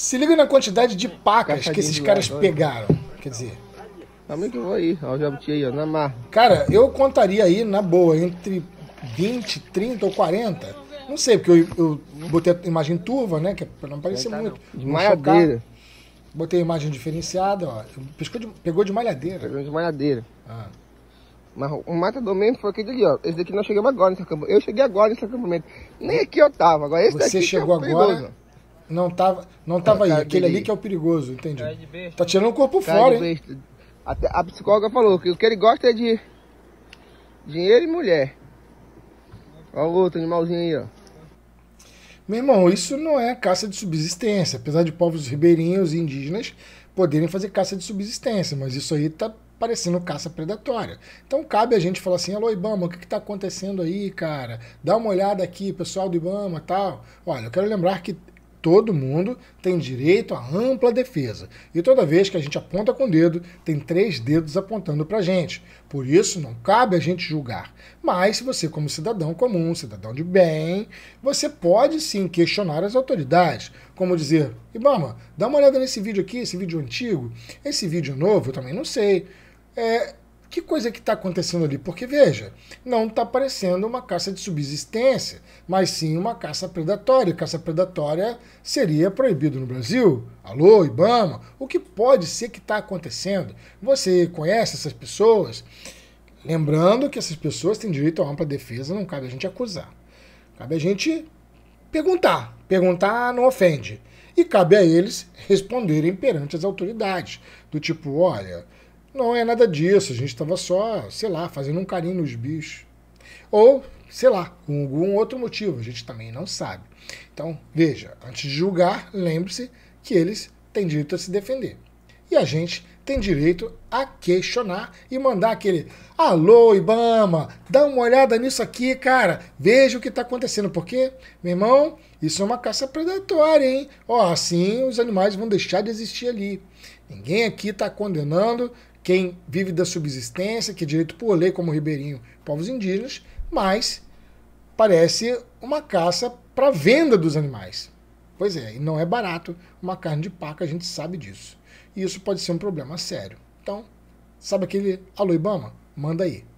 Se liga na quantidade de pacas que esses caras pegaram. Quer dizer. Também tá que eu vou aí, ó, jabuti aí, ó, na mar. Cara, eu contaria aí, na boa, entre 20, 30 ou 40. Não sei, porque eu, eu botei a imagem turva, né? Que é pra não parecer tá muito. Não. De malhadeira. Chocar. Botei a imagem diferenciada, ó. Pescou de, pegou de malhadeira. Pegou de malhadeira. Ah. Mas o do mesmo foi aquele ali, ó. Esse daqui nós chegamos agora nesse acampamento. Eu cheguei agora nesse acampamento. Nem aqui eu tava. Agora esse Você daqui é chegou agora? Não tava, não tava aí. Aquele ali que é o perigoso, entendi. Tá tirando o corpo cara fora, hein? Até a psicóloga falou que o que ele gosta é de dinheiro e mulher. Olha o outro animalzinho aí, ó. Meu irmão, isso não é caça de subsistência. Apesar de povos ribeirinhos e indígenas poderem fazer caça de subsistência, mas isso aí tá parecendo caça predatória. Então cabe a gente falar assim, alô Ibama, o que está acontecendo aí, cara? Dá uma olhada aqui, pessoal do Ibama, tal. Olha, eu quero lembrar que Todo mundo tem direito a ampla defesa. E toda vez que a gente aponta com o dedo, tem três dedos apontando para a gente. Por isso, não cabe a gente julgar. Mas, se você, como cidadão comum, cidadão de bem, você pode sim questionar as autoridades. Como dizer: Ibama, dá uma olhada nesse vídeo aqui, esse vídeo antigo, esse vídeo novo, eu também não sei. É, que coisa que está acontecendo ali? Porque, veja, não está parecendo uma caça de subsistência, mas sim uma caça predatória. Caça predatória seria proibido no Brasil. Alô, Ibama, o que pode ser que está acontecendo? Você conhece essas pessoas? Lembrando que essas pessoas têm direito a ampla defesa, não cabe a gente acusar. Cabe a gente perguntar. Perguntar não ofende. E cabe a eles responderem perante as autoridades. Do tipo, olha, não é nada disso, a gente estava só, sei lá, fazendo um carinho nos bichos. Ou, sei lá, com algum outro motivo, a gente também não sabe. Então, veja, antes de julgar, lembre-se que eles têm direito a se defender. E a gente tem direito a questionar e mandar aquele alô Ibama, dá uma olhada nisso aqui, cara, veja o que está acontecendo, quê? meu irmão, isso é uma caça predatória, hein? Ó, assim os animais vão deixar de existir ali. Ninguém aqui está condenando quem vive da subsistência, que é direito por lei, como ribeirinho, povos indígenas, mas parece uma caça para venda dos animais. Pois é, e não é barato uma carne de paca, a gente sabe disso. E isso pode ser um problema sério. Então, sabe aquele Alô Ibama? Manda aí.